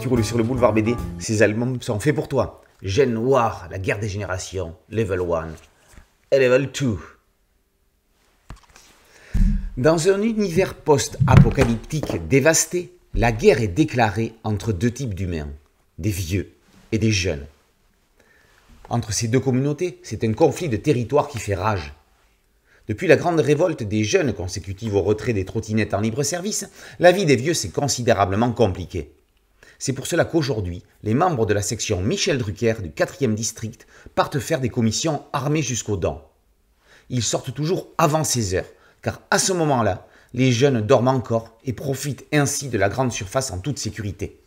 tu roules sur le boulevard BD. Ces albums sont faits pour toi. Gêne Noir, La guerre des générations, Level 1 et Level 2. Dans un univers post-apocalyptique dévasté, la guerre est déclarée entre deux types d'humains, des vieux et des jeunes. Entre ces deux communautés, c'est un conflit de territoire qui fait rage. Depuis la grande révolte des jeunes consécutive au retrait des trottinettes en libre service, la vie des vieux s'est considérablement compliquée. C'est pour cela qu'aujourd'hui, les membres de la section Michel Drucker du 4e district partent faire des commissions armées jusqu'aux dents. Ils sortent toujours avant 16 heures, car à ce moment-là, les jeunes dorment encore et profitent ainsi de la grande surface en toute sécurité.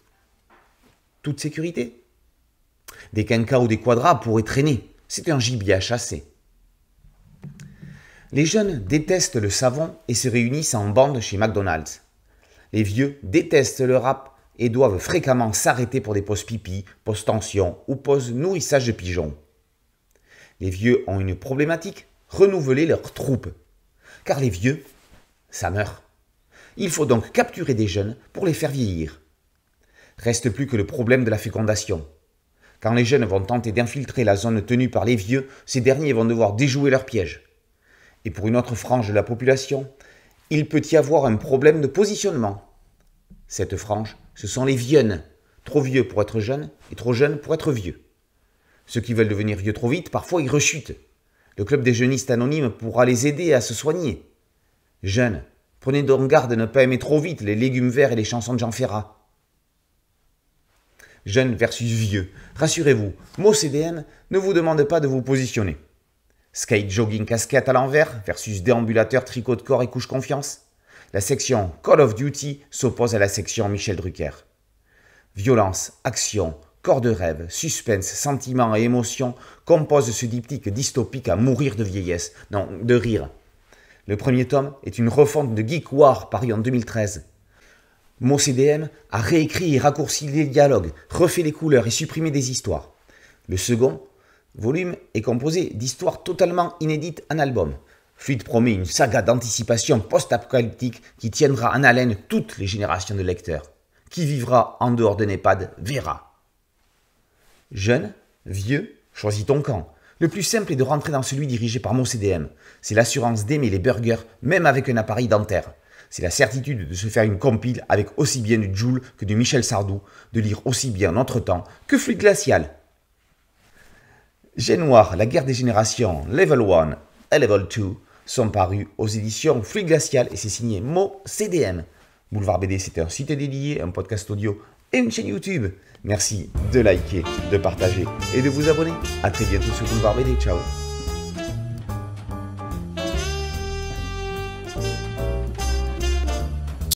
Toute sécurité Des quinquas ou des quadras pourraient traîner, c'est un gibier à chasser. Les jeunes détestent le savon et se réunissent en bande chez McDonald's. Les vieux détestent le rap et doivent fréquemment s'arrêter pour des pauses pipi, pauses tension ou pauses nourrissage de pigeons. Les vieux ont une problématique, renouveler leurs troupes. Car les vieux, ça meurt. Il faut donc capturer des jeunes pour les faire vieillir. Reste plus que le problème de la fécondation. Quand les jeunes vont tenter d'infiltrer la zone tenue par les vieux, ces derniers vont devoir déjouer leur piège. Et pour une autre frange de la population, il peut y avoir un problème de positionnement. Cette frange ce sont les vieux, trop vieux pour être jeunes et trop jeunes pour être vieux. Ceux qui veulent devenir vieux trop vite, parfois ils rechutent. Le club des jeunistes anonymes pourra les aider à se soigner. Jeunes, prenez donc garde à ne pas aimer trop vite les légumes verts et les chansons de Jean Ferrat. Jeunes versus vieux. Rassurez-vous, mot ne vous demande pas de vous positionner. Skate jogging casquette à l'envers versus déambulateur tricot de corps et couche confiance. La section Call of Duty s'oppose à la section Michel Drucker. Violence, action, corps de rêve, suspense, sentiments et émotions composent ce diptyque dystopique à mourir de vieillesse, non, de rire. Le premier tome est une refonte de Geek War paru en 2013. Mon a réécrit et raccourci les dialogues, refait les couleurs et supprimé des histoires. Le second volume est composé d'histoires totalement inédites en album, Fluide promet une saga d'anticipation post-apocalyptique qui tiendra en haleine toutes les générations de lecteurs. Qui vivra en dehors de EHPAD verra. Jeune, vieux, choisis ton camp. Le plus simple est de rentrer dans celui dirigé par mon CDM. C'est l'assurance d'aimer les burgers, même avec un appareil dentaire. C'est la certitude de se faire une compile avec aussi bien du Joule que du Michel Sardou, de lire aussi bien Notre Temps que Fluide Glacial. Génoir, La guerre des générations, Level 1 Level 2 sont parus aux éditions Fruits Glacial et c'est signé Mo CDM. Boulevard BD, c'est un site dédié, un podcast audio et une chaîne YouTube. Merci de liker, de partager et de vous abonner. A très bientôt sur Boulevard BD. Ciao